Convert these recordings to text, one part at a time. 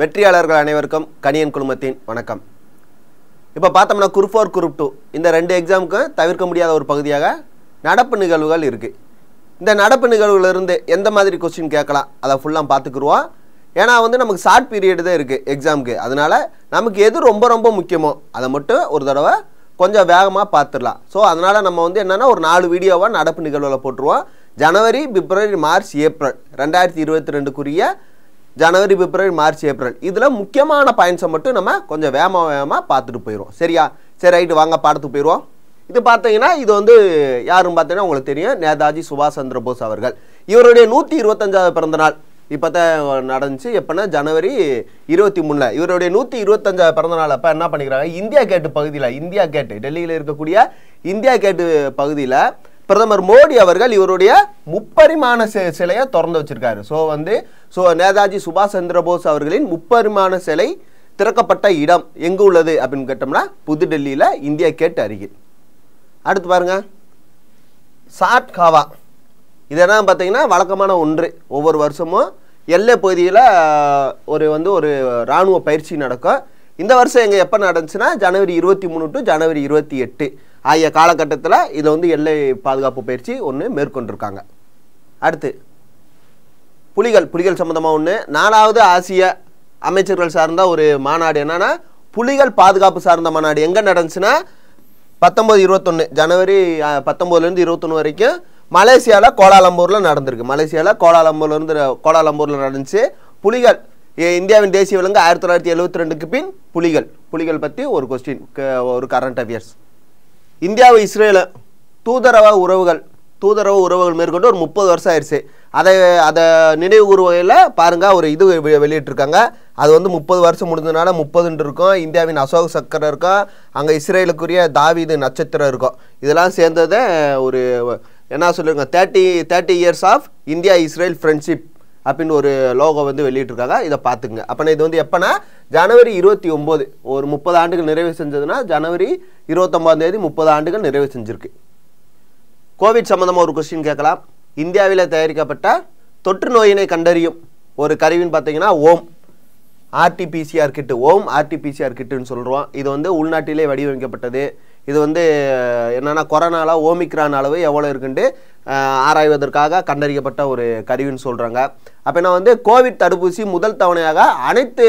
வெற்றியாளர்கள் அனைவருக்கும் கணியன் குழுமத்தின் வணக்கம் இப்போ பார்த்தோம்னா குரூப் ஃபோர் குரூப் டூ இந்த ரெண்டு எக்ஸாமுக்கு தவிர்க்க முடியாத ஒரு பகுதியாக நடப்பு நிகழ்வுகள் இருக்குது இந்த நடப்பு நிகழ்வுலேருந்து எந்த மாதிரி கொஸ்டின் கேட்கலாம் அதை ஃபுல்லாக பார்த்துக்குருவோம் ஏன்னா வந்து நமக்கு ஷார்ட் பீரியடு தான் இருக்குது எக்ஸாமுக்கு அதனால் நமக்கு எது ரொம்ப ரொம்ப முக்கியமோ அதை மட்டும் ஒரு தடவை கொஞ்சம் வேகமாக பார்த்துடலாம் ஸோ அதனால் நம்ம வந்து என்னென்னா ஒரு நாலு வீடியோவாக நடப்பு நிகழ்வில் போட்டுருவோம் ஜனவரி பிப்ரவரி மார்ச் ஏப்ரல் ரெண்டாயிரத்தி இருபத்தி ரெண்டுக்குரிய ஜனவரி பிப்ரவரி மார்ச் ஏப்ரல் இதில் முக்கியமான பாயிண்ட்ஸை மட்டும் நம்ம கொஞ்சம் வேகமாக வேகமாக பார்த்துட்டு போயிடுவோம் சரியா சரி ரைட்டு வாங்க பாடத்துக்கு போயிடுவோம் இது பார்த்தீங்கன்னா இது வந்து யாருன்னு பார்த்தீங்கன்னா உங்களுக்கு தெரியும் நேதாஜி சுபாஷ் சந்திர போஸ் அவர்கள் இவருடைய நூற்றி இருபத்தஞ்சாவது பிறந்தநாள் இப்போ தான் நடந்துச்சு எப்போனா ஜனவரி இருபத்தி மூணில் இவருடைய நூற்றி இருபத்தஞ்சாவது பிறந்தநாள் அப்போ என்ன பண்ணிக்கிறாங்க இந்தியா கேட்டு பகுதியில் இந்தியா கேட்டு டெல்லியில் இருக்கக்கூடிய இந்தியா கேட்டு பகுதியில் பிரதமர் மோடி அவர்கள் இவருடைய முப்பரிமாண சிலையை திறந்து வச்சிருக்காரு ஸோ வந்து ஸோ நேதாஜி சுபாஷ் சந்திரபோஸ் அவர்களின் முப்பரிமாண சிலை திறக்கப்பட்ட இடம் எங்கு உள்ளது அப்படின்னு கேட்டோம்னா புதுடெல்லியில் இந்தியா கேட் அருகில் அடுத்து பாருங்க சாட் காவா இதெல்லாம் பார்த்தீங்கன்னா வழக்கமான ஒன்று ஒவ்வொரு வருஷமும் எல்லை பகுதியில் ஒரு வந்து ஒரு இராணுவ பயிற்சி நடக்கும் இந்த வருஷம் எங்கே எப்போ நடந்துச்சுன்னா ஜனவரி இருபத்தி மூணு டு ஜனவரி இருபத்தி எட்டு ஆகிய காலகட்டத்தில் இதை வந்து எல்லை பாதுகாப்பு பயிற்சி ஒன்று மேற்கொண்டிருக்காங்க அடுத்து புலிகள் புலிகள் சம்மந்தமாக ஒன்று நாலாவது ஆசிய அமைச்சர்கள் சார்ந்த ஒரு மாநாடு என்னென்னா புலிகள் பாதுகாப்பு சார்ந்த மாநாடு எங்கே நடந்துச்சுன்னா பத்தொம்பது இருபத்தொன்று ஜனவரி பத்தொம்போதுலேருந்து இருபத்தொன்று வரைக்கும் மலேசியாவில் கோலாலம்பூரில் நடந்திருக்கு மலேசியாவில் கோலாலம்பூர்லேருந்து கோலாலம்பூரில் நடந்துச்சு புலிகள் இந்தியாவின் தேசிய விலங்கு ஆயிரத்தி தொள்ளாயிரத்தி எழுபத்தி ரெண்டுக்கு பின் புலிகள் புலிகள் பற்றி ஒரு கொஸ்டின் ஒரு கரண்ட் அஃபேர்ஸ் இந்தியாவை இஸ்ரேல தூதரவ உறவுகள் தூதரவ உறவுகள் மேற்கொண்டு ஒரு முப்பது வருஷம் ஆயிடுச்சு அதை அதை நினைவு கூறு வகையில் பாருங்கள் ஒரு இது வெளியிட்டிருக்காங்க அது வந்து முப்பது வருஷம் முடிஞ்சதுனால முப்பதுன்ட்டு இருக்கும் இந்தியாவின் அசோக் சக்கரம் இருக்கும் அங்கே இஸ்ரேலுக்குரிய தாவிது நட்சத்திரம் இருக்கும் இதெல்லாம் சேர்ந்ததை ஒரு என்ன சொல்லுங்க thirty thirty years of India Israel friendship அப்படின்னு ஒரு லோகோ வந்து வெளியிட்டிருக்காங்க இதை பார்த்துங்க அப்போனா இது வந்து எப்போனா ஜனவரி இருபத்தி ஒம்பது ஒரு முப்பது ஆண்டுகள் நிறைவு செஞ்சதுன்னா ஜனவரி இருபத்தொம்பதாம் தேதி முப்பது ஆண்டுகள் நிறைவு செஞ்சுருக்கு கோவிட் சம்மந்தமாக ஒரு கொஸ்டின் கேட்கலாம் இந்தியாவில் தயாரிக்கப்பட்ட தொற்று நோயினை கண்டறியும் ஒரு கருவின்னு பார்த்தீங்கன்னா ஓம் ஆர்டிபிசிஆர் கிட்டு ஓம் ஆர்டிபிசிஆர் கிட்டுன்னு சொல்கிறோம் இது வந்து உள்நாட்டிலே வடிவமைக்கப்பட்டது இது வந்து என்னென்னா கொரோனாவில் ஓமிக்ரான் அளவு எவ்வளோ இருக்குன்ட்டு ஆராய்வதற்காக கண்டறியப்பட்ட ஒரு கருவின்னு சொல்கிறாங்க அப்போ வந்து கோவிட் தடுப்பூசி முதல் தவணையாக அனைத்து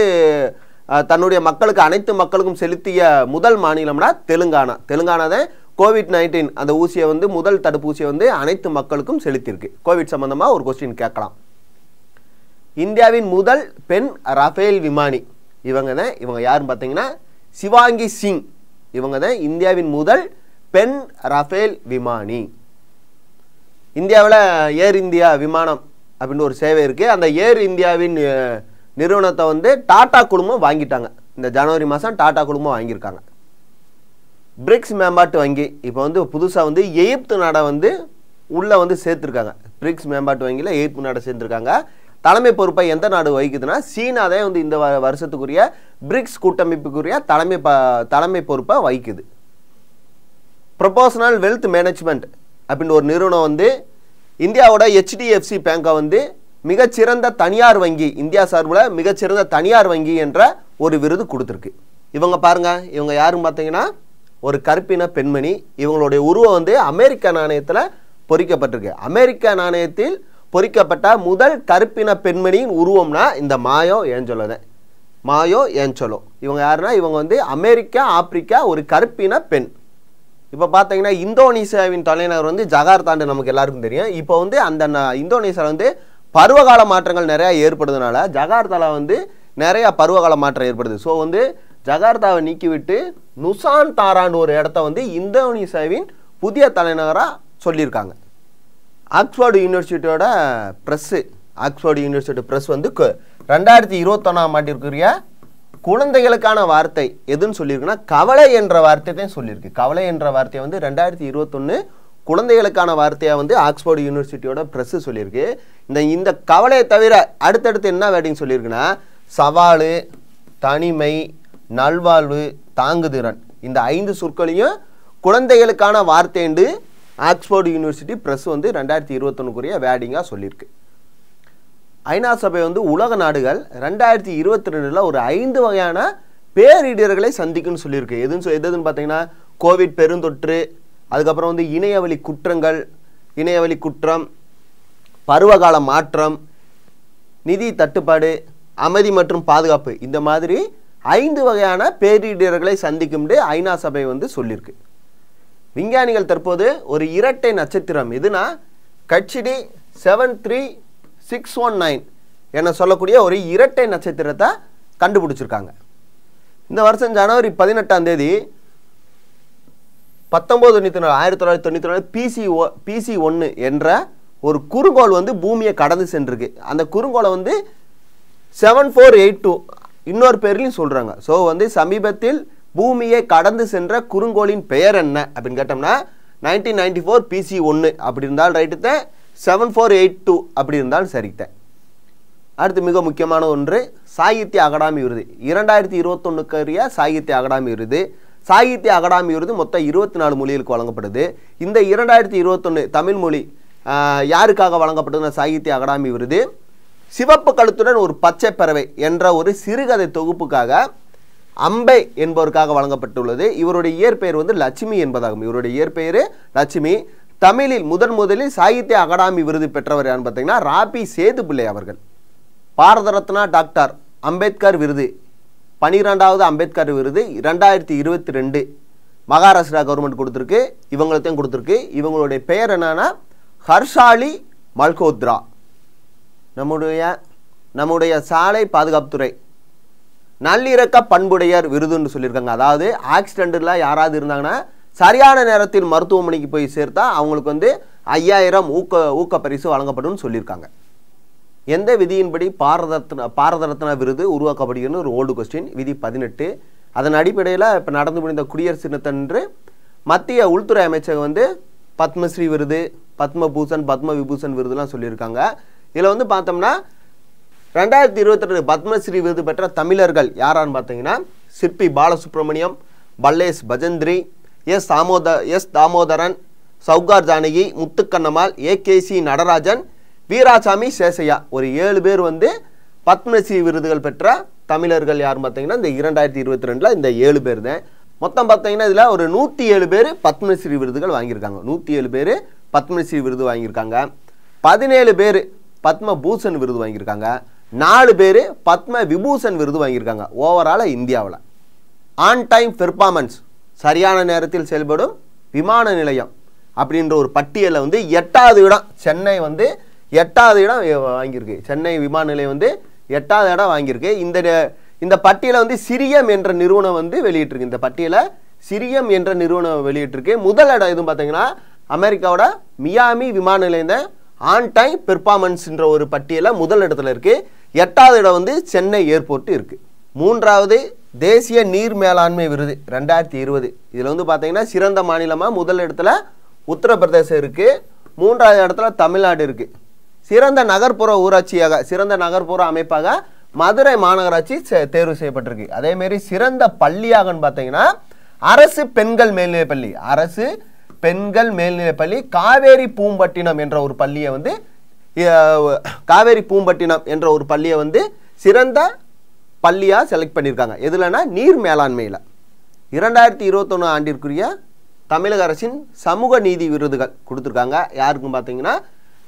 தன்னுடைய மக்களுக்கு அனைத்து மக்களுக்கும் செலுத்திய முதல் மாநிலம்னா தெலுங்கானா தெலுங்கானா தான் கோவிட் நைன்டீன் அந்த ஊசியை வந்து முதல் தடுப்பூசியை வந்து அனைத்து மக்களுக்கும் செலுத்தியிருக்கு கோவிட் சம்மந்தமாக ஒரு கொஸ்டின் கேட்கலாம் இந்தியாவின் முதல் பெண் ரஃபேல் விமானி இவங்க தான் இவங்க யாருன்னு பார்த்தீங்கன்னா சிவாங்கி சிங் இவங்க தான் இந்தியாவின் முதல் பெண் ரஃபேல் விமானி இந்தியாவில் ஏர் இந்தியா விமானம் அப்படின்னு ஒரு சேவை இருக்குது அந்த ஏர் இந்தியாவின் நிறுவனத்தை வந்து டாடா குழுமம் வாங்கிட்டாங்க இந்த ஜனவரி மாதம் டாடா குழுமம் வாங்கியிருக்காங்க பிரிக்ஸ் மேம்பாட்டு வங்கி இப்போ வந்து புதுசாக வந்து எகிப்து நாடை வந்து உள்ளே வந்து சேர்த்துருக்காங்க பிரிக்ஸ் மேம்பாட்டு வங்கியில் எகிப்து நாடை சேர்த்துருக்காங்க தலைமை பொறுப்பை எந்த நாடு வகிக்குதுன்னா சீனா தான் வந்து இந்த வருஷத்துக்குரிய பிரிக்ஸ் கூட்டமைப்புக்குரிய தலைமை ப தலைமை பொறுப்பை வகிக்குது ப்ரொபோஷனல் வெல்த் மேனேஜ்மெண்ட் அப்படின்னு ஒரு நிறுவனம் வந்து இந்தியாவோட ஹெச்டிஎஃப்சி பேங்கை வந்து மிகச்சிறந்த தனியார் வங்கி இந்தியா சார்பில் மிகச்சிறந்த தனியார் வங்கி என்ற ஒரு விருது கொடுத்துருக்கு இவங்க பாருங்கள் இவங்க யாருன்னு பார்த்தீங்கன்னா ஒரு கருப்பின பெண்மணி இவங்களுடைய உருவம் வந்து அமெரிக்க நாணயத்தில் பொறிக்கப்பட்டிருக்கு அமெரிக்க நாணயத்தில் பொறிக்கப்பட்ட முதல் கருப்பின பெண்மணியின் உருவம்னா இந்த மாயோ ஏஞ்சொலோ தான் மாயோ ஏஞ்சொலோ இவங்க யாருன்னா இவங்க வந்து அமெரிக்கா ஆப்பிரிக்கா ஒரு கருப்பின பெண் இப்போ பார்த்தீங்கன்னா இந்தோனேசியாவின் தலைநகர் வந்து ஜகார்த்தாண்டு நமக்கு எல்லாருக்கும் தெரியும் இப்போ வந்து அந்த இந்தோனேசியாவில் வந்து பருவகால மாற்றங்கள் நிறையா ஏற்படுறதுனால ஜகார்த்தாவில் வந்து நிறையா பருவகால மாற்றம் ஏற்படுது ஸோ வந்து ஜகார்த்தாவை நீக்கிவிட்டு நுசான் தாரான்னு ஒரு இடத்த வந்து இந்தோனேசியாவின் புதிய தலைநகராக சொல்லியிருக்காங்க ஆக்ஸ்ஃபோர்டு யூனிவர்சிட்டியோட ப்ரெஸ்ஸு ஆக்ஸ்ஃபோர்டு யூனிவர்சிட்டி ப்ரெஸ் வந்து ரெண்டாயிரத்தி இருபத்தொன்னாம் ஆண்டிற்குரிய குழந்தைகளுக்கான வார்த்தை எதுன்னு சொல்லியிருக்குன்னா கவலை என்ற வார்த்தை தான் சொல்லியிருக்கு கவலை என்ற வார்த்தையை வந்து ரெண்டாயிரத்தி இருபத்தொன்னு குழந்தைகளுக்கான வார்த்தையாக வந்து ஆக்ஸ்ஃபோர்டு யூனிவர்சிட்டியோட ப்ரெஸ்ஸு சொல்லியிருக்கு இந்த இந்த கவலையை தவிர அடுத்தடுத்து என்ன வேட்டிங் சொல்லியிருக்குன்னா சவால் தனிமை நல்வாழ்வு தாங்குதிறன் இந்த ஐந்து சொற்களையும் குழந்தைகளுக்கான வார்த்தைண்டு ஆக்ஸ்போர்டு யூனிவர்சிட்டி ப்ரெஸ் வந்து ரெண்டாயிரத்தி இருபத்தொன்னுக்குரிய வேடிங்காக சொல்லியிருக்கு ஐநா சபை வந்து உலக நாடுகள் ரெண்டாயிரத்தி இருபத்தி ரெண்டில் ஒரு ஐந்து வகையான பேரிடர்களை சந்திக்கும்னு சொல்லியிருக்கு எதுன்னு எதுன்னு பார்த்தீங்கன்னா கோவிட் பெருந்தொற்று அதுக்கப்புறம் வந்து இணையவழி குற்றங்கள் இணையவழி குற்றம் பருவகால மாற்றம் நிதி தட்டுப்பாடு அமைதி மற்றும் பாதுகாப்பு இந்த மாதிரி ஐந்து வகையான பேரிடர்களை சந்திக்கும்னு ஐநா சபை வந்து சொல்லியிருக்கு விஞ்ஞானிகள் தற்போது ஒரு இரட்டை நட்சத்திரம் எதுனா கட்சிடி seven three six one nine என சொல்லக்கூடிய ஒரு இரட்டை நட்சத்திரத்தை கண்டுபிடிச்சிருக்காங்க இந்த வருஷம் ஜனவரி பதினெட்டாம் தேதி பத்தொம்போது தொண்ணூற்றி நாலு ஆயிரத்தி தொள்ளாயிரத்தி தொண்ணூற்றி நாலு பிசி ஒ பிசி ஒன்று என்ற ஒரு குறுங்கோள் வந்து பூமியை கடந்து சென்றிருக்கு அந்த குறுங்கோளை வந்து செவன் ஃபோர் எயிட் டூ இன்னொரு பேர்லையும் சொல்கிறாங்க ஸோ வந்து சமீபத்தில் பூமியை கடந்து சென்ற குறுங்கோளின் பெயர் என்ன அப்படின்னு கேட்டோம்னா நைன்டீன் நைன்டி ஃபோர் பிசி ஒன்று அப்படி இருந்தால் ரைட்டுத்த செவன் ஃபோர் எயிட் டூ அப்படி இருந்தால் சரித்த அடுத்து மிக முக்கியமான ஒன்று சாகித்ய அகாடமி விருது இரண்டாயிரத்தி இருபத்தொன்னுக்குரிய சாகித்ய அகடாமி விருது சாகித்ய அகாடமி விருது மொத்தம் இருபத்தி நாலு மொழிகளுக்கு வழங்கப்படுது இந்த இரண்டாயிரத்தி இருபத்தொன்று தமிழ் மொழி யாருக்காக வழங்கப்படுதுன்னா சாகித்ய அகாடமி விருது சிவப்பு கழுத்துடன் ஒரு பச்சை பறவை என்ற ஒரு சிறுகதை தொகுப்புக்காக அம்பை என்பவருக்காக வழங்கப்பட்டுள்ளது இவருடைய இயற்பெயர் வந்து லட்சுமி என்பதாகும் இவருடைய இயற்பெயர் லட்சுமி தமிழில் முதன் முதலில் சாகித்ய அகாடமி விருது பெற்றவர் யார் பார்த்தீங்கன்னா ராபி சேதுபிள்ளை அவர்கள் பாரத ரத்னா டாக்டர் அம்பேத்கர் விருது பனிரெண்டாவது அம்பேத்கர் விருது ரெண்டாயிரத்தி இருபத்தி ரெண்டு மகாராஷ்டிரா கவர்மெண்ட் கொடுத்துருக்கு இவங்களுக்கும் கொடுத்துருக்கு இவங்களுடைய பெயர் என்னன்னா ஹர்ஷாலி மல்கோத்ரா நம்முடைய நம்முடைய சாலை பாதுகாப்புத்துறை நல்லிறக்க பண்புடையர் விருதுன்னு சொல்லியிருக்காங்க அதாவது ஆக்சிடெண்ட்டில் யாராவது இருந்தாங்கன்னா சரியான நேரத்தில் மருத்துவமனைக்கு போய் சேர்த்தா அவங்களுக்கு வந்து ஐயாயிரம் ஊக்க ஊக்க பரிசு வழங்கப்படும் சொல்லியிருக்காங்க எந்த விதியின்படி பாரதரத்ன பாரதரத்ன விருது உருவாக்கப்படுகிறது ஒரு ஓல்டு கொஸ்டின் விதி பதினெட்டு அதன் அடிப்படையில் இப்போ நடந்து முடிந்த குடியரசு தினத்தன்று மத்திய உள்துறை அமைச்சகம் வந்து பத்மஸ்ரீ விருது பத்மபூஷன் பத்ம விபூஷன் விருதுலாம் சொல்லியிருக்காங்க இதில் வந்து பார்த்தோம்னா ரெண்டாயிரத்தி இருபத்தி ரெண்டு பத்மஸ்ரீ விருது பெற்ற தமிழர்கள் யாரான்னு பார்த்தீங்கன்னா சிற்பி பாலசுப்ரமணியம் பல்லேஷ் பஜந்திரி எஸ் தாமோத S Damodaran Sowcar Janaki Muthukannammal A K C Natarajan Veerasamy Seshaiah ஒரு ஏழு பேர் வந்து பத்மஸ்ரீ விருதுகள் பெற்ற தமிழர்கள் யாருன்னு பார்த்தீங்கன்னா இந்த இரண்டாயிரத்தி இருபத்தி ரெண்டில் இந்த ஏழு பேர் தான் மொத்தம் பார்த்தீங்கன்னா இதில் ஒரு நூற்றி ஏழு பேர் பத்மஸ்ரீ விருதுகள் வாங்கியிருக்காங்க நூற்றி ஏழு பேர் பத்மஸ்ரீ விருது வாங்கியிருக்காங்க பதினேழு பேர் பத்மபூஷன் விருது வாங்கியிருக்காங்க நாலு பேர் பத்ம விபூஷன் விருது வாங்கியிருக்காங்க ஓவரால் இந்தியாவில் ஆன் டைம் பெர்ஃபார்மன்ஸ் சரியான நேரத்தில் செயல்படும் விமான நிலையம் அப்படின்ற ஒரு பட்டியலில் வந்து எட்டாவது இடம் சென்னை வந்து எட்டாவது இடம் வாங்கியிருக்கு சென்னை விமான நிலையம் வந்து எட்டாவது இடம் வாங்கியிருக்கு இந்த இந்த பட்டியலை வந்து சிரியம் என்ற நிறுவனம் வந்து வெளியிட்டிருக்கு இந்த பட்டியலை சிரியம் என்ற நிறுவனம் வெளியிட்டிருக்கு முதல் இடம் எதுவும் பார்த்தீங்கன்னா அமெரிக்காவோட மியாமி விமான நிலையம் ஆன் டைம் பெர்ஃபார்மன்ஸ்ன்ற ஒரு பட்டியலை முதல் இடத்துல இருக்குது எட்டாவது இடம் வந்து சென்னை ஏர்போர்ட் இருக்குது மூன்றாவது தேசிய நீர் மேலாண்மை விருது ரெண்டாயிரத்தி இருபது இதில் வந்து பார்த்தீங்கன்னா சிறந்த மாநிலமாக முதல் இடத்துல உத்தரப்பிரதேசம் இருக்குது மூன்றாவது இடத்துல தமிழ்நாடு இருக்குது சிறந்த நகர்ப்புற ஊராட்சியாக சிறந்த நகர்ப்புற அமைப்பாக மதுரை மாநகராட்சி தேர்வு செய்யப்பட்டிருக்கு அதேமாரி சிறந்த பள்ளியாகன்னு பார்த்தீங்கன்னா அரசு பெண்கள் மேல்நிலைப்பள்ளி அரசு பெண்கள் மேல்நிலைப்பள்ளி காவேரி பூம்பட்டினம் என்ற ஒரு பள்ளியை வந்து காவேரி பூம்பட்டினம் என்ற ஒரு பள்ளியை வந்து சிறந்த பள்ளியாக செலக்ட் பண்ணியிருக்காங்க எதுலனா நீர் மேலாண்மையில் இரண்டாயிரத்தி இருபத்தொன்று ஆண்டிற்குரிய தமிழக அரசின் சமூக நீதி விருதுகள் கொடுத்துருக்காங்க யாருக்கும் பார்த்தீங்கன்னா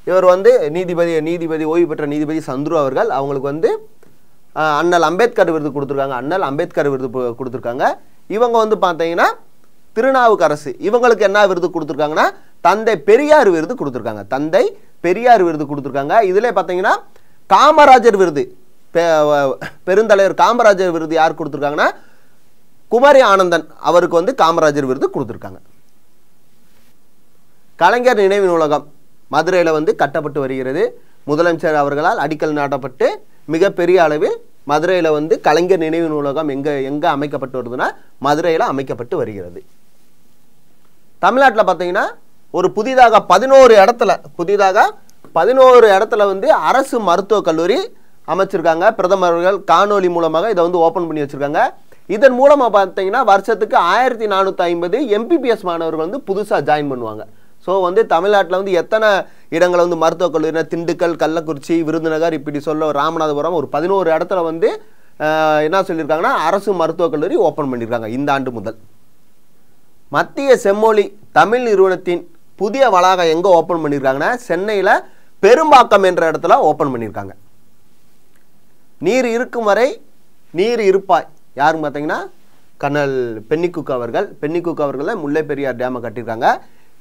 இவர் வந்து நீதிபதி நீதிபதி ஓய்வு பெற்ற நீதிபதி சந்துரு அவர்கள் அவங்களுக்கு வந்து அண்ணல் அம்பேத்கர் விருது கொடுத்துருக்காங்க அண்ணல் அம்பேத்கர் விருது கொடுத்துருக்காங்க இவங்க வந்து பார்த்தீங்கன்னா திருநாவுக்கரசு இவங்களுக்கு என்ன விருது கொடுத்துருக்காங்கன்னா தந்தை பெரியார் விருது கொடுத்துருக்காங்க தந்தை பெரியார் விருது கொடுத்துருக்காங்க இதில் பார்த்தீங்கன்னா காமராஜர் விருது பெருந்தலைவர் காமராஜர் விருது யார் கொடுத்துருக்காங்கன்னா குமரி ஆனந்தன் அவருக்கு வந்து காமராஜர் விருது கொடுத்துருக்காங்க கலைஞர் நினைவு நூலகம் மதுரையில் வந்து கட்டப்பட்டு வருகிறது முதலமைச்சர் அவர்களால் அடிக்கல் நாட்டப்பட்டு மிகப்பெரிய அளவில் மதுரையில் வந்து கலைஞர் நினைவு நூலகம் எங்கே எங்கே அமைக்கப்பட்டு வருதுன்னா மதுரையில் அமைக்கப்பட்டு வருகிறது தமிழ்நாட்டில் பார்த்தீங்கன்னா ஒரு புதிதாக பதினோரு இடத்துல புதிதாக பதினோரு இடத்துல வந்து அரசு மருத்துவக் கல்லூரி அமைச்சிருக்காங்க பிரதமர்கள் காணொலி மூலமாக இதை வந்து ஓப்பன் பண்ணி வச்சுருக்காங்க இதன் மூலமாக பார்த்தீங்கன்னா வருஷத்துக்கு ஆயிரத்தி நானூற்றி ஐம்பது எம்பிபிஎஸ் மாணவர்கள் வந்து புதுசாக ஜாயின் பண்ணுவாங்க ஸோ வந்து தமிழ்நாட்டில் வந்து எத்தனை இடங்களை வந்து மருத்துவக் கல்லூரினா திண்டுக்கல் கள்ளக்குறிச்சி விருதுநகர் இப்படி சொல்ல ராமநாதபுரம் ஒரு பதினோரு இடத்துல வந்து என்ன சொல்லியிருக்காங்கன்னா அரசு மருத்துவக் கல்லூரி ஓப்பன் பண்ணியிருக்காங்க இந்த ஆண்டு முதல் மத்திய செம்மொழி தமிழ் நிறுவனத்தின் புதிய வளாகம் எங்கே ஓப்பன் பண்ணியிருக்காங்கன்னா சென்னையில் பெரும்பாக்கம் என்ற இடத்துல ஓப்பன் பண்ணியிருக்காங்க நீர் இருக்கும் வரை நீர் இருப்பாய் யாருன்னு பார்த்தீங்கன்னா கண்ணல் பென்னிக்குக் அவர்கள் பென்னிக்குக் அவர்கள் முல்லை பெரியார் டேமை கட்டியிருக்காங்க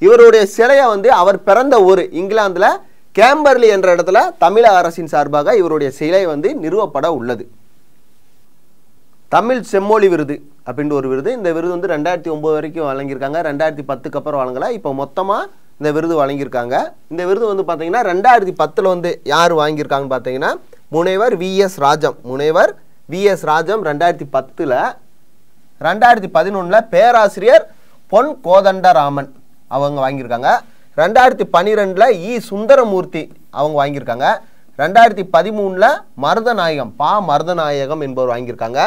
இவருடைய சிலையை வந்து அவர் பிறந்த ஊர் இங்கிலாந்தில் கேம்பர்லி என்ற இடத்துல தமிழக அரசின் சார்பாக இவருடைய சிலை வந்து நிறுவப்பட உள்ளது தமிழ் செம்மொழி விருது அப்படின்ற ஒரு விருது இந்த விருது வந்து ரெண்டாயிரத்தி ஒம்பது வரைக்கும் வழங்கியிருக்காங்க ரெண்டாயிரத்தி பத்துக்கு அப்புறம் வழங்கலை இப்போ மொத்தமாக இந்த விருது வழங்கியிருக்காங்க இந்த விருது வந்து பார்த்தீங்கன்னா ரெண்டாயிரத்தி பத்தில் வந்து யார் வாங்கியிருக்காங்கன்னு பார்த்தீங்கன்னா முனைவர் விஎஸ் ராஜம் முனைவர் விஎஸ் ராஜம் ரெண்டாயிரத்தி பத்தில் ரெண்டாயிரத்தி பதினொன்றில் பேராசிரியர் பொன் கோதண்டராமன் அவங்க வாங்கியிருக்காங்க ரெண்டாயிரத்தி பன்னிரெண்டில் இ சுந்தரமூர்த்தி அவங்க வாங்கியிருக்காங்க ரெண்டாயிரத்தி பதிமூணில் மருதநாயகம் பா மருதநாயகம் என்பவர் வாங்கியிருக்காங்க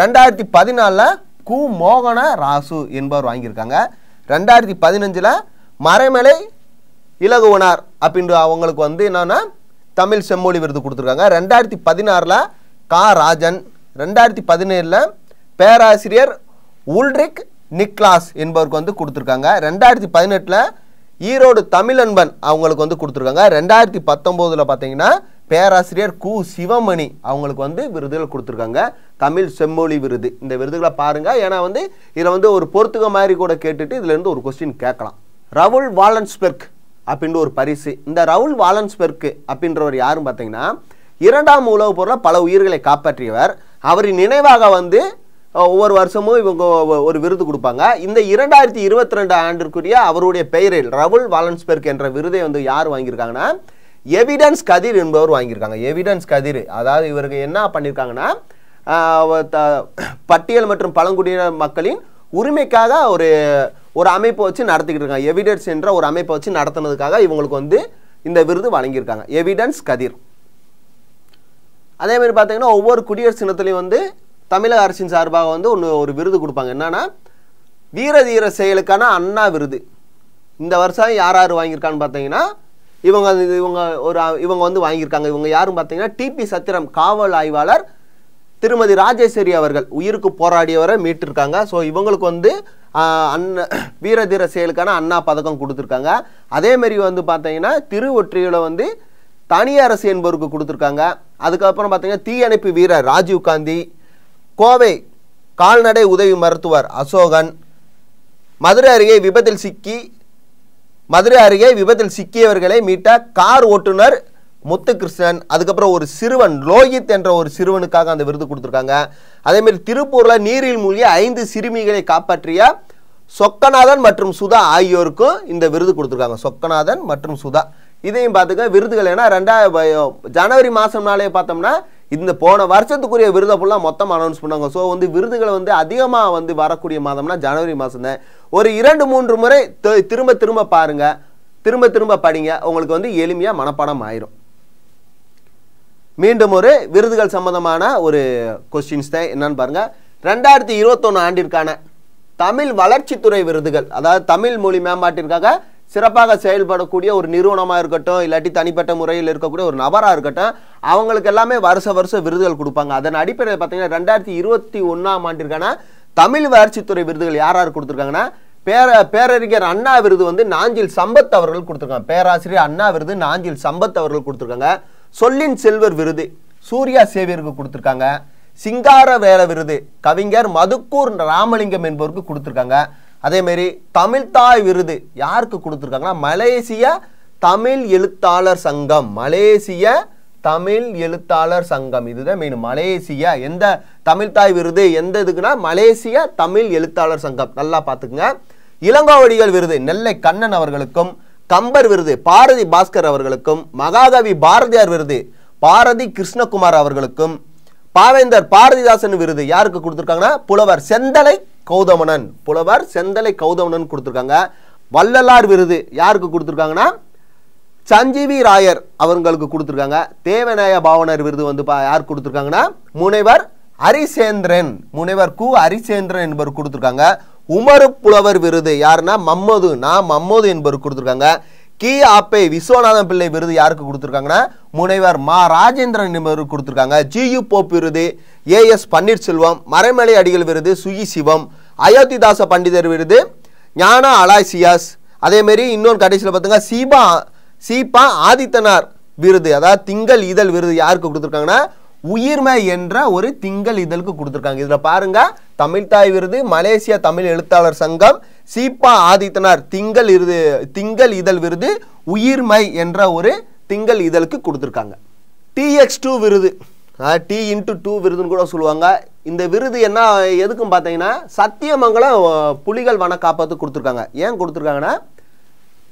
ரெண்டாயிரத்தி பதினாலில் கு மோகன ராசு என்பவர் வாங்கியிருக்காங்க ரெண்டாயிரத்தி பதினஞ்சில் மறைமலை இலகுவனார் அப்படின்ற அவங்களுக்கு வந்து என்னென்னா தமிழ் செம்மொழி விருது கொடுத்துருக்காங்க ரெண்டாயிரத்தி பதினாறில் கா ராஜன் ரெண்டாயிரத்தி பதினேழில் பேராசிரியர் உல்ரிக் நிக்லாஸ் என்பவருக்கு வந்து கொடுத்துருக்காங்க ரெண்டாயிரத்தி பதினெட்டில் ஈரோடு தமிழன்பன் அவங்களுக்கு வந்து கொடுத்துருக்காங்க ரெண்டாயிரத்தி பத்தொம்போதில் பார்த்தீங்கன்னா பேராசிரியர் கு சிவமணி அவங்களுக்கு வந்து விருதுகள் கொடுத்துருக்காங்க தமிழ் செம்மொழி விருது இந்த விருதுகளை பாருங்கள் ஏன்னா வந்து இதில் வந்து ஒரு பொறுத்துக மாதிரி கூட கேட்டுட்டு இதுலேருந்து ஒரு கொஸ்டின் கேட்கலாம் ரவுல் வாலன்ஸ்பெர்க் அப்படின்ற ஒரு பரிசு இந்த ரவுல் வாலன்ஸ்பெர்க் அப்படின்றவர் யாரும் பார்த்தீங்கன்னா இரண்டாம் உலகப் பொருள் பல உயிர்களை காப்பாற்றியவர் அவரின் நினைவாக வந்து ஒவ்வொரு வருஷமும் இவங்க ஒரு விருது கொடுப்பாங்க இந்த இரண்டாயிரத்தி இருபத்தி ரெண்டு ஆண்டிற்குரிய அவருடைய பெயரில் ரவுல் வாலன்ஸ்பெர்க் என்ற விருதை வந்து யார் வாங்கியிருக்காங்கன்னா எவிடன்ஸ் கதிர் என்பவர் வாங்கியிருக்காங்க எவிடன்ஸ் கதிர் அதாவது இவருக்கு என்ன பண்ணியிருக்காங்கன்னா பட்டியல் மற்றும் பழங்குடியின மக்களின் உரிமைக்காக ஒரு ஒரு அமைப்பை வச்சு நடத்திக்கிட்டு இருக்காங்க எவிடன்ஸ் என்ற ஒரு அமைப்பை வச்சு நடத்தினதுக்காக இவங்களுக்கு வந்து இந்த விருது வழங்கியிருக்காங்க எவிடன்ஸ் கதிர் அதேமாதிரி பார்த்தீங்கன்னா ஒவ்வொரு குடியரசு தினத்துலையும் வந்து தமிழக அரசின் சார்பாக வந்து ஒன்று ஒரு விருது கொடுப்பாங்க என்னென்னா வீர தீர செயலுக்கான அண்ணா விருது இந்த வருஷம் யார் யார் வாங்கியிருக்கான்னு பார்த்தீங்கன்னா இவங்க இவங்க ஒரு இவங்க வந்து வாங்கியிருக்காங்க இவங்க யாரும் பார்த்தீங்கன்னா டிபி சத்திரம் காவல் ஆய்வாளர் திருமதி ராஜேஸ்வரி அவர்கள் உயிருக்கு போராடியவரை மீட்டிருக்காங்க ஸோ இவங்களுக்கு வந்து அண்ணா வீரதீர செயலுக்கான அண்ணா பதக்கம் கொடுத்துருக்காங்க அதேமாரி வந்து பார்த்தீங்கன்னா திருவொற்றியில் வந்து தனி அரசு என்பவருக்கு கொடுத்துருக்காங்க அதுக்கப்புறம் பார்த்தீங்கன்னா தீயணைப்பு வீரர் ராஜீவ் காந்தி கோவை கால்நடை உதவி மருத்துவர் அசோகன் மதுரை அருகே விபத்தில் சிக்கி மதுரை அருகே விபத்தில் சிக்கியவர்களை மீட்ட கார் ஓட்டுநர் முத்துகிருஷ்ணன் அதுக்கப்புறம் ஒரு சிறுவன் லோகித் என்ற ஒரு சிறுவனுக்காக அந்த விருது கொடுத்துருக்காங்க அதேமாரி திருப்பூரில் நீரில் மூழ்கி ஐந்து சிறுமிகளை காப்பாற்றிய சொக்கநாதன் மற்றும் சுதா ஆகியோருக்கும் இந்த விருது கொடுத்துருக்காங்க சொக்கநாதன் மற்றும் சுதா இதையும் பார்த்துக்க விருதுகள் ஏன்னா ரெண்டாயிரம் ஜனவரி மாதம்னாலே பார்த்தோம்னா இந்த போன வருஷத்துக்குரிய விருதை ஃபுல்லாக மொத்தம் அனௌன்ஸ் பண்ணாங்க ஸோ வந்து விருதுகளை வந்து அதிகமாக வந்து வரக்கூடிய மாதம்னா ஜனவரி மாதம் தான் ஒரு இரண்டு மூன்று முறை திரும்ப திரும்ப பாருங்கள் திரும்ப திரும்ப படிங்க உங்களுக்கு வந்து எளிமையாக மனப்பாடம் ஆயிரும் மீண்டும் ஒரு விருதுகள் சம்பந்தமான ஒரு கொஸ்டின்ஸ் தான் என்னன்னு பாருங்கள் ரெண்டாயிரத்தி இருபத்தொன்னு ஆண்டிற்கான தமிழ் வளர்ச்சித்துறை விருதுகள் அதாவது தமிழ் மொழி மேம்பாட்டிற்காக சிறப்பாக செயல்படக்கூடிய ஒரு நிறுவனமாக இருக்கட்டும் இல்லாட்டி தனிப்பட்ட முறையில் இருக்கக்கூடிய ஒரு நபராக இருக்கட்டும் அவங்களுக்கு எல்லாமே வருஷ வருஷம் விருதுகள் கொடுப்பாங்க அதன் அடிப்படையில் பார்த்தீங்கன்னா ரெண்டாயிரத்தி இருபத்தி ஒன்றாம் ஆண்டிற்கான தமிழ் வளர்ச்சித்துறை விருதுகள் யார் யார் கொடுத்துருக்காங்கன்னா பேர பேரறிஞர் அண்ணா விருது வந்து நாஞ்சில் சம்பத் அவர்கள் கொடுத்துருக்காங்க பேராசிரியர் அண்ணா விருது நாஞ்சில் சம்பத் அவர்கள் கொடுத்துருக்காங்க சொல்லின் செல்வர் விருது சூர்யா சேவியருக்கு கொடுத்துருக்காங்க சிங்கார வேல விருது கவிஞர் மதுக்கூர் ராமலிங்கம் என்பவருக்கு கொடுத்துருக்காங்க அதேமாரி தமிழ்தாய் விருது யாருக்கு கொடுத்துருக்காங்கன்னா மலேசிய தமிழ் எழுத்தாளர் சங்கம் மலேசிய தமிழ் எழுத்தாளர் சங்கம் இதுதான் மெயின் மலேசியா எந்த தமிழ்தாய் விருது எந்த இதுக்குன்னா மலேசிய தமிழ் எழுத்தாளர் சங்கம் நல்லா பார்த்துக்குங்க இளங்கோவடிகள் விருது நெல்லை கண்ணன் அவர்களுக்கும் கம்பர் விருது பாரதி பாஸ்கர் அவர்களுக்கும் மகாகவி பாரதியார் விருது பாரதி கிருஷ்ணகுமார் அவர்களுக்கும் பாவேந்தர் பாரதிதாசன் விருது யாருக்கு கொடுத்துருக்காங்கன்னா புலவர் செந்தலை கௌதமனன் புலவர் செந்தலை கௌதமனன் கொடுத்துருக்காங்க வள்ளலார் விருது யாருக்கு கொடுத்துருக்காங்கன்னா சஞ்சீவி ராயர் அவங்களுக்கு கொடுத்துருக்காங்க தேவநாய பாவனர் விருது வந்து யார் கொடுத்துருக்காங்கன்னா முனைவர் ஹரிசேந்திரன் முனைவர் கு ஹரிசேந்திரன் என்பவர் கொடுத்துருக்காங்க உமரு புலவர் விருது யாருன்னா மம்மது நான் மம்மது என்பவர் கொடுத்துருக்காங்க கி ஆப்பே விஸ்வநாதன் பிள்ளை விருது யாருக்கு கொடுத்துருக்காங்கன்னா முனைவர் மா ராஜேந்திரன் என்பவருக்கு கொடுத்துருக்காங்க ஜியு போப் விருது ஏ எஸ் பன்னீர்செல்வம் மறைமலை அடிகள் விருது சுயி சிவம் அயோத்திதாச பண்டிதர் விருது ஞானா அலாசியாஸ் அதேமாரி இன்னொரு கடைசியில் பார்த்துங்க சீபா சீபா ஆதித்தனார் விருது அதாவது திங்கள் இதழ் விருது யாருக்கு கொடுத்துருக்காங்கன்னா உயிர்மை என்ற ஒரு திங்கள் இதழுக்கு கொடுத்துருக்காங்க இதில் பாருங்கள் தமிழ்தாய் விருது மலேசியா தமிழ் எழுத்தாளர் சங்கம் சீப்பா ஆதித்தனார் திங்கள் இரு திங்கள் இதழ் விருது உயிர்மை என்ற ஒரு திங்கள் இதழுக்கு கொடுத்துருக்காங்க டிஎக்ஸ் டூ விருது டி இன்ட்டு டூ விருதுன்னு கூட சொல்லுவாங்க இந்த விருது என்ன எதுக்கும் பார்த்தீங்கன்னா சத்தியமங்கலம் புலிகள் வன காப்பாற்று கொடுத்துருக்காங்க ஏன் கொடுத்துருக்காங்கன்னா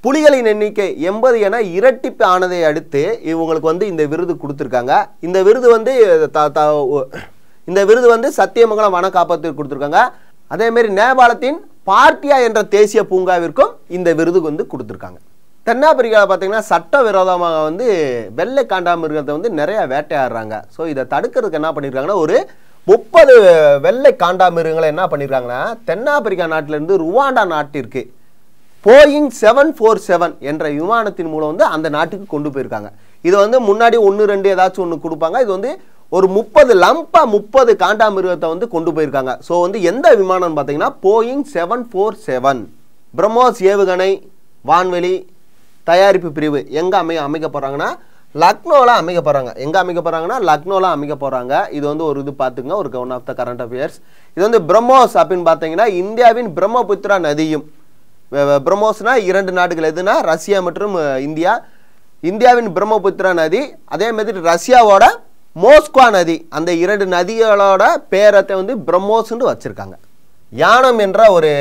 புலிகளின் எண்ணிக்கை எண்பது என இரட்டிப்பு ஆனதை அடுத்து இவங்களுக்கு வந்து இந்த விருது கொடுத்துருக்காங்க இந்த விருது வந்து இந்த விருது வந்து சத்தியமங்கலம் வன காப்பாற்று கொடுத்துருக்காங்க அதேமாரி நேபாளத்தின் பார்ட்டியா என்ற தேசிய பூங்காவிற்கும் இந்த விருது வந்து கொடுத்துருக்காங்க தென்னாப்பிரிக்காவில் பார்த்தீங்கன்னா சட்டவிரோதமாக வந்து வெள்ளை காண்டாமிருகத்தை வந்து நிறையா வேட்டையாடுறாங்க ஸோ இதை தடுக்கிறதுக்கு என்ன பண்ணியிருக்காங்கன்னா ஒரு முப்பது வெள்ளை காண்டாமிருகங்களை என்ன பண்ணியிருக்காங்கன்னா தென்னாப்பிரிக்கா நாட்டிலேருந்து ருவாண்டா நாட்டிற்கு போயிங் செவன் ஃபோர் செவன் என்ற விமானத்தின் மூலம் வந்து அந்த நாட்டுக்கு கொண்டு போயிருக்காங்க இது வந்து முன்னாடி ஒன்று ரெண்டு ஏதாச்சும் ஒன்று கொடுப்பாங்க இது வந்து ஒரு முப்பது லம்பா முப்பது மிருகத்தை வந்து கொண்டு போயிருக்காங்க ஸோ வந்து எந்த விமானம்னு பார்த்தீங்கன்னா Boeing seven four seven BrahMos ஏவுகணை வான்வெளி தயாரிப்பு பிரிவு எங்கே அமை அமைக்க போகிறாங்கன்னா லக்னோவில் அமைக்க போகிறாங்க எங்கே அமைக்க போகிறாங்கன்னா லக்னோவில் அமைக்க போகிறாங்க இது வந்து ஒரு இது பார்த்துங்க ஒரு one of the current affairs இது வந்து பிரம்மோஸ் அப்படின்னு பார்த்தீங்கன்னா இந்தியாவின் பிரம்மபுத்திரா நதியும் பிரம்மோஸ்னா இரண்டு நாடுகள் எதுனா ரஷ்யா மற்றும் இந்தியா இந்தியாவின் பிரம்மபுத்திரா நதி அதே மாதிரி ரஷ்யாவோட மோஸ்கா நதி அந்த இரண்டு நதிகளோட பேரத்தை வந்து பிரம்மோஸ்ன்னு வச்சுருக்காங்க யானம் என்ற ஒரு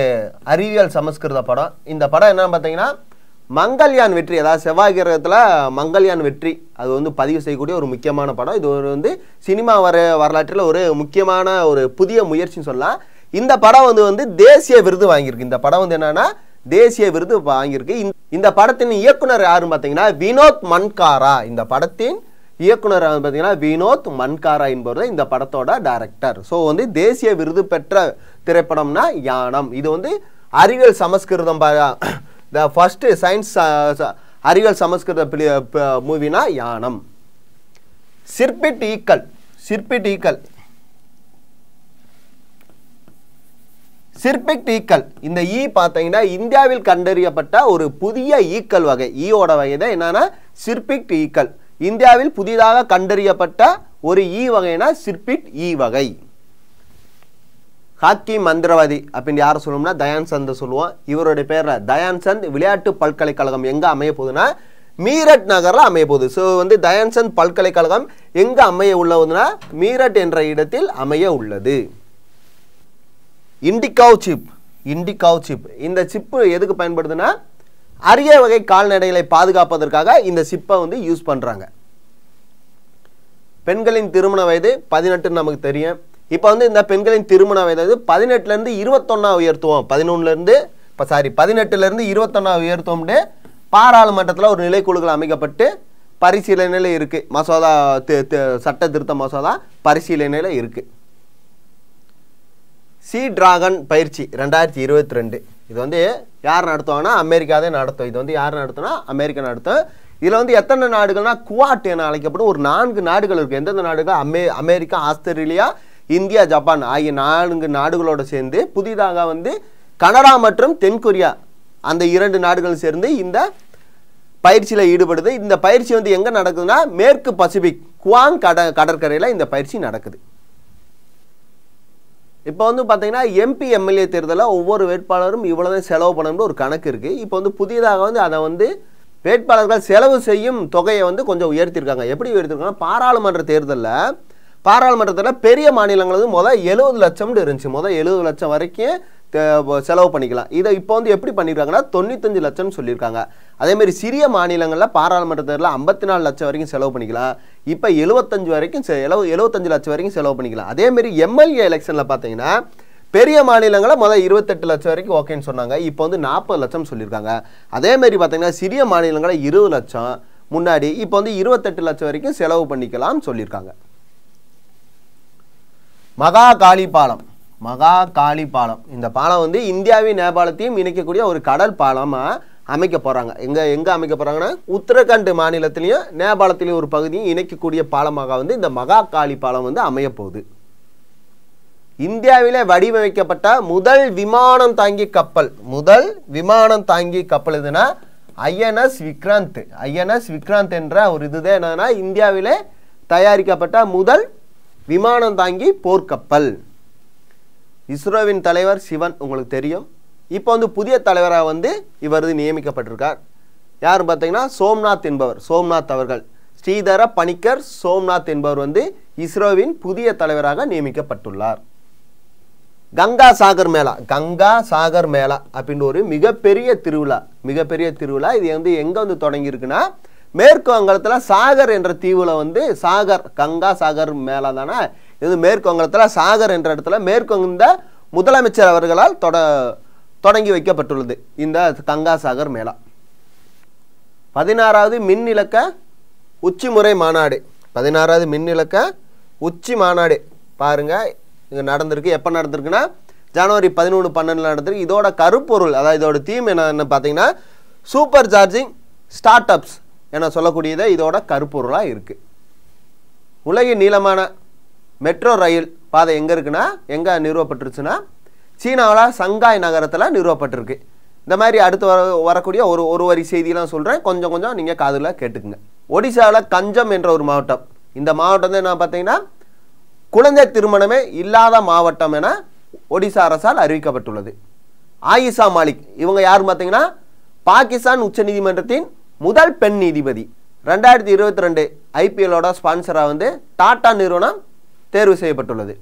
அறிவியல் சமஸ்கிருத படம் இந்த படம் என்னென்னு பார்த்தீங்கன்னா மங்கள்யான் வெற்றி அதாவது செவ்வாய் கிரகத்தில் மங்கள்யான் வெற்றி அது வந்து பதிவு செய்யக்கூடிய ஒரு முக்கியமான படம் இது ஒரு வந்து சினிமா வர வரலாற்றில் ஒரு முக்கியமான ஒரு புதிய முயற்சின்னு சொல்லலாம் இந்த படம் வந்து வந்து தேசிய விருது வாங்கியிருக்கு இந்த படம் வந்து என்னென்னா தேசிய விருது வாங்கியிருக்கு இந்த படத்தின் இயக்குனர் யாருன்னு பார்த்தீங்கன்னா வினோத் மன்காரா இந்த படத்தின் இயக்குனர் பார்த்தீங்கன்னா வினோத் மன்காரா என்பவர் இந்த படத்தோட டைரக்டர் ஸோ வந்து தேசிய விருது பெற்ற திரைப்படம்னா யானம் இது வந்து அறிவியல் சமஸ்கிருதம் த ஃபஸ்ட்டு சயின்ஸ் அறிவியல் சமஸ்கிருத மூவினா யானம் சிற்பிட் ஈக்கல் சிற்பிட் ஈக்கல் சிர்பிக் ஈக்கல் இந்த ஈ பார்த்தீங்கன்னா இந்தியாவில் கண்டறியப்பட்ட ஒரு புதிய ஈக்கல் வகை ஈயோட வகை தான் என்னன்னா சிர்பிக் ஈக்கல் இந்தியாவில் புதிதாக கண்டறியப்பட்ட ஒரு ஈ e வகைனா சிற்பிட் ஈ e வகை ஹாக்கி மந்திரவாதி அப்படின்னு யாரை சொல்லணும்னா தயான் சந்த் சொல்லுவோம் இவருடைய பேரில் தயான் சந்த் விளையாட்டு பல்கலைக்கழகம் எங்கே அமைய போகுதுன்னா மீரட் நகரில் அமைய போகுது ஸோ வந்து தயான் சந்த் பல்கலைக்கழகம் எங்கே அமைய உள்ளதுன்னா மீரட் என்ற இடத்தில் அமைய உள்ளது இண்டிகாவ் சிப் இண்டிகாவ் சிப் இந்த சிப்பு எதுக்கு பயன்படுதுன்னா அரிய வகை கால்நடைகளை பாதுகாப்பதற்காக இந்த சிப்பை வந்து யூஸ் பண்ணுறாங்க பெண்களின் திருமண வயது பதினெட்டுன்னு நமக்கு தெரியும் இப்போ வந்து இந்த பெண்களின் திருமண வயது பதினெட்டுலேருந்து இருபத்தொன்னா உயர்த்துவோம் பதினொன்றுலேருந்து இப்போ சாரி பதினெட்டுலேருந்து இருபத்தொன்னா உயர்த்தோம்னு பாராளுமன்றத்தில் ஒரு நிலைக்குழுக்கள் அமைக்கப்பட்டு பரிசீலனையில் இருக்குது மசோதா சட்ட திருத்த மசோதா பரிசீலனையில் இருக்குது சி டிராகன் பயிற்சி ரெண்டாயிரத்தி இருபத்தி ரெண்டு இது வந்து யார் நடத்துவாங்கன்னா அமெரிக்காவே நடத்தும் இது வந்து யார் நடத்தினா அமெரிக்கா நடத்தும் இதில் வந்து எத்தனை நாடுகள்னா குவாட் என அழைக்கப்படும் ஒரு நான்கு நாடுகள் இருக்குது எந்தெந்த நாடுகள் அமே அமெரிக்கா ஆஸ்திரேலியா இந்தியா ஜப்பான் ஆகிய நான்கு நாடுகளோடு சேர்ந்து புதிதாக வந்து கனடா மற்றும் தென்கொரியா அந்த இரண்டு நாடுகள் சேர்ந்து இந்த பயிற்சியில் ஈடுபடுது இந்த பயிற்சி வந்து எங்கே நடக்குதுன்னா மேற்கு பசிபிக் குவாங் கட கடற்கரையில் இந்த பயிற்சி நடக்குது இப்போ வந்து பார்த்தீங்கன்னா எம்பி எம்எல்ஏ தேர்தலில் ஒவ்வொரு வேட்பாளரும் இவ்வளோதான் செலவு பண்ணணும்னு ஒரு கணக்கு இருக்குது இப்போ வந்து புதியதாக வந்து அதை வந்து வேட்பாளர்கள் செலவு செய்யும் தொகையை வந்து கொஞ்சம் உயர்த்தியிருக்காங்க எப்படி உயர்த்திருக்காங்கன்னா பாராளுமன்ற தேர்தலில் பாராளுமன்றத்தில் பெரிய மாநிலங்களுக்கு மொதல் எழுபது லட்சம்னு இருந்துச்சு மொதல் எழுபது லட்சம் வரைக்கும் செலவு பண்ணிக்கலாம் இதை இப்போ வந்து எப்படி பண்ணியிருக்காங்கன்னா தொண்ணூத்தஞ்சு லட்சம்னு சொல்லியிருக்காங்க அதேமாரி சிறிய மாநிலங்களில் பாராளுமன்ற தேர்தலில் ஐம்பத்தி நாலு லட்சம் வரைக்கும் செலவு பண்ணிக்கலாம் இப்போ எழுபத்தஞ்சு வரைக்கும் செலவு எழுபத்தஞ்சு லட்சம் வரைக்கும் செலவு பண்ணிக்கலாம் அதேமாரி எம்எல்ஏ எலெக்ஷனில் பார்த்தீங்கன்னா பெரிய மாநிலங்களில் முதல் இருபத்தெட்டு லட்சம் வரைக்கும் ஓகேன்னு சொன்னாங்க இப்போ வந்து நாற்பது லட்சம் சொல்லியிருக்காங்க அதேமாரி பார்த்தீங்கன்னா சிறிய மாநிலங்களில் இருபது லட்சம் முன்னாடி இப்போ வந்து இருபத்தெட்டு லட்சம் வரைக்கும் செலவு பண்ணிக்கலாம்னு சொல்லியிருக்காங்க மகா காளி பாலம் மகா காளி பாலம் இந்த பாலம் வந்து இந்தியாவையும் நேபாளத்தையும் இணைக்கக்கூடிய ஒரு கடல் பாலமாக அமைக்க போகிறாங்க எங்கே எங்கே அமைக்க போகிறாங்கன்னா உத்தரகாண்ட் மாநிலத்திலையும் நேபாளத்திலையும் ஒரு பகுதியும் இணைக்கக்கூடிய பாலமாக வந்து இந்த மகா காளி பாலம் வந்து அமையப்போகுது இந்தியாவில் வடிவமைக்கப்பட்ட முதல் விமானம் தாங்கி கப்பல் முதல் விமானம் தாங்கி கப்பல் எதுனா ஐஎன்எஸ் விக்ராந்த் ஐஎன்எஸ் விக்ராந்த் என்ற ஒரு இதுதான் என்னன்னா இந்தியாவிலே தயாரிக்கப்பட்ட முதல் விமானம் தாங்கி போர்க்கப்பல் இஸ்ரோவின் தலைவர் சிவன் உங்களுக்கு தெரியும் இப்போ வந்து புதிய தலைவராக வந்து இவர் நியமிக்கப்பட்டிருக்கார் யார் பார்த்தீங்கன்னா சோம்நாத் என்பவர் சோம்நாத் அவர்கள் ஸ்ரீதர பணிக்கர் சோம்நாத் என்பவர் வந்து இஸ்ரோவின் புதிய தலைவராக நியமிக்கப்பட்டுள்ளார் கங்கா சாகர் மேளா கங்கா சாகர் மேளா அப்படின்னு ஒரு மிகப்பெரிய திருவிழா மிகப்பெரிய திருவிழா இது வந்து எங்கே வந்து தொடங்கியிருக்குன்னா மேற்கு வங்கத்தில் சாகர் என்ற தீவில் வந்து சாகர் கங்கா சாகர் மேலே தானே இது மேற்கு வங்கத்தில் சாகர் என்ற இடத்துல மேற்கு வந்த முதலமைச்சர் அவர்களால் தொட தொடங்கி வைக்கப்பட்டுள்ளது இந்த கங்கா சாகர் மேலா பதினாறாவது மின் இலக்க உச்சி முறை மாநாடு பதினாறாவது மின் இலக்க உச்சி மாநாடு பாருங்கள் இங்கே நடந்திருக்கு எப்போ நடந்திருக்குன்னா ஜனவரி பதினொன்று பன்னெண்டில் நடந்திருக்கு இதோட கருப்பொருள் அதாவது இதோட தீம் என்னன்னு பார்த்தீங்கன்னா சூப்பர் சார்ஜிங் ஸ்டார்ட் அப்ஸ் என சொல்லக்கூடியது இதோட கருப்பொருளாக இருக்குது உலகின் நீளமான மெட்ரோ ரயில் பாதை எங்கே இருக்குன்னா எங்கே நிறுவப்பட்டுருச்சுன்னா சீனாவில் சங்காய் நகரத்தில் நிறுவப்பட்டிருக்கு இந்த மாதிரி அடுத்து வர வரக்கூடிய ஒரு ஒரு வரி செய்தியெலாம் சொல்கிறேன் கொஞ்சம் கொஞ்சம் நீங்கள் காதில் கேட்டுக்குங்க ஒடிசாவில் கஞ்சம் என்ற ஒரு மாவட்டம் இந்த மாவட்டம் தான் என்ன பார்த்தீங்கன்னா குழந்தை திருமணமே இல்லாத மாவட்டம் என ஒடிசா அரசால் அறிவிக்கப்பட்டுள்ளது ஆயிஷா மாலிக் இவங்க யார் பார்த்தீங்கன்னா பாகிஸ்தான் உச்சநீதிமன்றத்தின் முதல் பெண் நீதிபதி ரெண்டாயிரத்தி இருபத்தி ரெண்டு ஐபிஎலோட ஸ்பான்சராக வந்து டாடா நிறுவனம் தேர்வு செய்யப்பட்டுள்ளது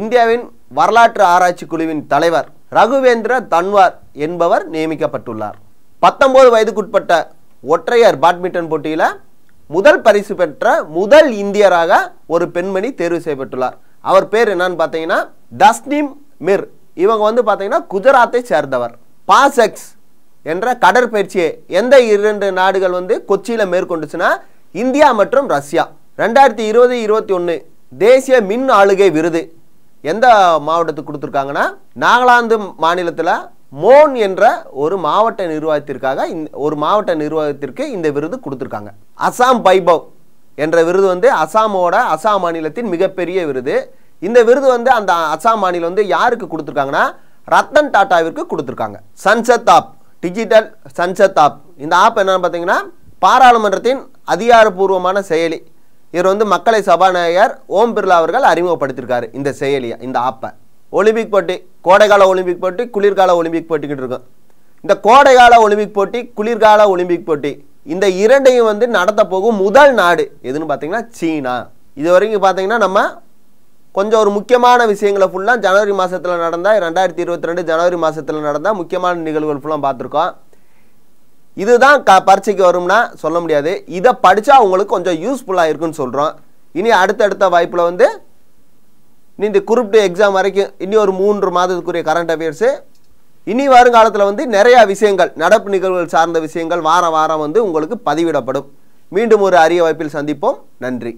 இந்தியாவின் வரலாற்று ஆராய்ச்சி குழுவின் தலைவர் ரகுவேந்திர தன்வார் என்பவர் நியமிக்கப்பட்டுள்ளார் பத்தொன்பது வயதுக்குட்பட்ட ஒற்றையர் பேட்மிண்டன் போட்டியில் முதல் பரிசு பெற்ற முதல் இந்தியராக ஒரு பெண்மணி தேர்வு செய்யப்பட்டுள்ளார் அவர் பேர் என்னன்னு பார்த்தீங்கன்னா தஸ்னிம் மிர் இவங்க வந்து பார்த்தீங்கன்னா குஜராத்தை சேர்ந்தவர் பாசெக்ஸ் என்ற கடற்பயிற்சியை எந்த இரண்டு நாடுகள் வந்து கொச்சியில் மேற்கொண்டுச்சுன்னா இந்தியா மற்றும் ரஷ்யா ரெண்டாயிரத்தி இருபது இருபத்தி ஒன்று தேசிய மின் ஆளுகை விருது எந்த மாவட்டத்துக்கு கொடுத்துருக்காங்கன்னா நாகாலாந்து மாநிலத்தில் மோன் என்ற ஒரு மாவட்ட நிர்வாகத்திற்காக ஒரு மாவட்ட நிர்வாகத்திற்கு இந்த விருது கொடுத்துருக்காங்க அசாம் பைபவ் என்ற விருது வந்து அசாமோட அசாம் மாநிலத்தின் மிகப்பெரிய விருது இந்த விருது வந்து அந்த அசாம் மாநிலம் வந்து யாருக்கு கொடுத்துருக்காங்கன்னா ரத்தன் டாட்டாவிற்கு கொடுத்துருக்காங்க Sansad app digital Sansad app இந்த ஆப் என்னென்னு பார்த்தீங்கன்னா பாராளுமன்றத்தின் அதிகாரப்பூர்வமான செயலி இவர் வந்து மக்களை சபாநாயகர் ஓம் பிர்லா அவர்கள் அறிமுகப்படுத்தியிருக்காரு இந்த செயலியை இந்த ஆப்பை ஒலிம்பிக் போட்டி கோடைக்கால ஒலிம்பிக் போட்டி குளிர்கால ஒலிம்பிக் போட்டிக்கிட்டு இருக்கும் இந்த கோடைக்கால ஒலிம்பிக் போட்டி குளிர்கால ஒலிம்பிக் போட்டி இந்த இரண்டையும் வந்து நடத்த போகும் முதல் நாடு எதுன்னு பார்த்தீங்கன்னா சீனா இது வரைக்கும் பார்த்தீங்கன்னா நம்ம கொஞ்சம் ஒரு முக்கியமான விஷயங்களை ஃபுல்லாக ஜனவரி மாதத்தில் நடந்தால் ரெண்டாயிரத்தி இருபத்தி ரெண்டு ஜனவரி மாதத்தில் நடந்தால் முக்கியமான நிகழ்வுகள் ஃபுல்லாக பார்த்துருக்கோம் இதுதான் க பரீட்சைக்கு வரும்னா சொல்ல முடியாது இதை படித்தா உங்களுக்கு கொஞ்சம் யூஸ்ஃபுல்லாக இருக்குன்னு சொல்கிறோம் இனி அடுத்தடுத்த வாய்ப்பில் வந்து இந்த குரூப் எக்ஸாம் வரைக்கும் இனி ஒரு மூன்று மாதத்துக்குரிய கரண்ட் அஃபேர்ஸு இனி வருங்காலத்தில் வந்து நிறையா விஷயங்கள் நடப்பு நிகழ்வுகள் சார்ந்த விஷயங்கள் வாரம் வாரம் வந்து உங்களுக்கு பதிவிடப்படும் மீண்டும் ஒரு அரிய வாய்ப்பில் சந்திப்போம் நன்றி